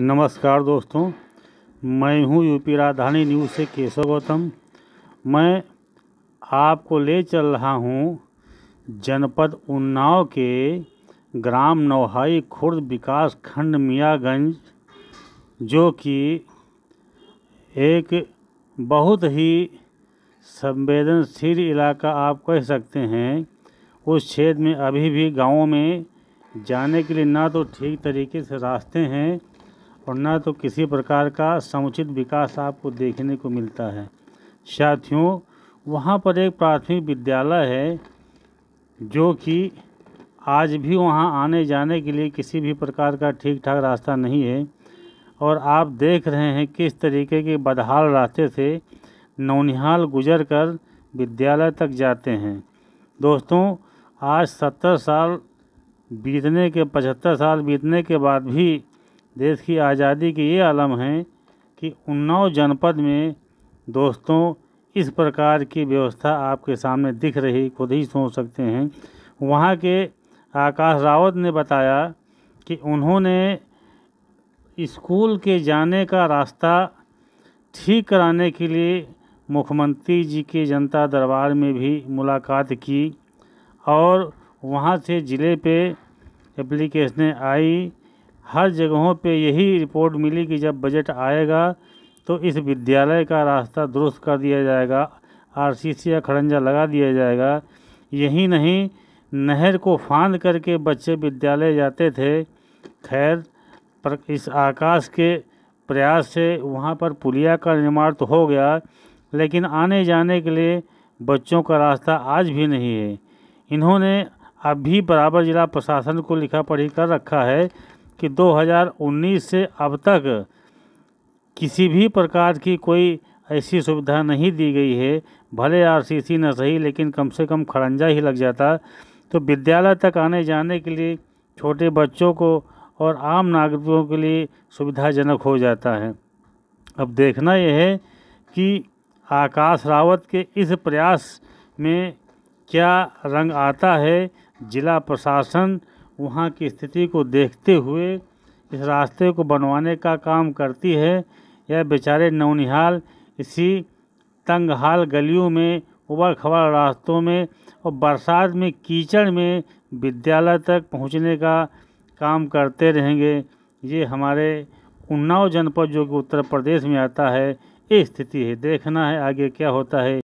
नमस्कार दोस्तों मैं हूं यूपी राजधानी न्यूज़ से केशव गौतम मैं आपको ले चल रहा हूं जनपद उन्नाव के ग्राम नौहाई खुर्द विकास खंड मियागंज जो कि एक बहुत ही संवेदनशील इलाका आप कह सकते हैं उस क्षेत्र में अभी भी गाँव में जाने के लिए ना तो ठीक तरीके से रास्ते हैं ना तो किसी प्रकार का समुचित विकास आपको देखने को मिलता है साथियों वहाँ पर एक प्राथमिक विद्यालय है जो कि आज भी वहाँ आने जाने के लिए किसी भी प्रकार का ठीक ठाक रास्ता नहीं है और आप देख रहे हैं किस तरीके के बदहाल रास्ते से नौनिहाल गुजर कर विद्यालय तक जाते हैं दोस्तों आज सत्तर साल बीतने के पचहत्तर साल बीतने के बाद भी देश की आज़ादी के ये आलम है कि उन्नाव जनपद में दोस्तों इस प्रकार की व्यवस्था आपके सामने दिख रही खुद ही सोच सकते हैं वहाँ के आकाश रावत ने बताया कि उन्होंने स्कूल के जाने का रास्ता ठीक कराने के लिए मुख्यमंत्री जी के जनता दरबार में भी मुलाकात की और वहाँ से ज़िले पे एप्लीकेशनें आई हर जगहों पे यही रिपोर्ट मिली कि जब बजट आएगा तो इस विद्यालय का रास्ता दुरुस्त कर दिया जाएगा आरसीसी या खड़ंजा लगा दिया जाएगा यही नहीं नहर को फांद करके बच्चे विद्यालय जाते थे खैर पर इस आकाश के प्रयास से वहाँ पर पुलिया का निर्माण तो हो गया लेकिन आने जाने के लिए बच्चों का रास्ता आज भी नहीं है इन्होंने अभी बराबर ज़िला प्रशासन को लिखा पढ़ी कर रखा है कि 2019 से अब तक किसी भी प्रकार की कोई ऐसी सुविधा नहीं दी गई है भले आरसीसी न सही लेकिन कम से कम खड़ंजा ही लग जाता तो विद्यालय तक आने जाने के लिए छोटे बच्चों को और आम नागरिकों के लिए सुविधाजनक हो जाता है अब देखना यह है कि आकाश रावत के इस प्रयास में क्या रंग आता है जिला प्रशासन वहाँ की स्थिति को देखते हुए इस रास्ते को बनवाने का काम करती है यह बेचारे नौनिहाल इसी तंग हाल गलियों में उबड़ खबड़ रास्तों में और बरसात में कीचड़ में विद्यालय तक पहुँचने का काम करते रहेंगे ये हमारे उन्नाव जनपद जो कि उत्तर प्रदेश में आता है ये स्थिति है देखना है आगे क्या होता है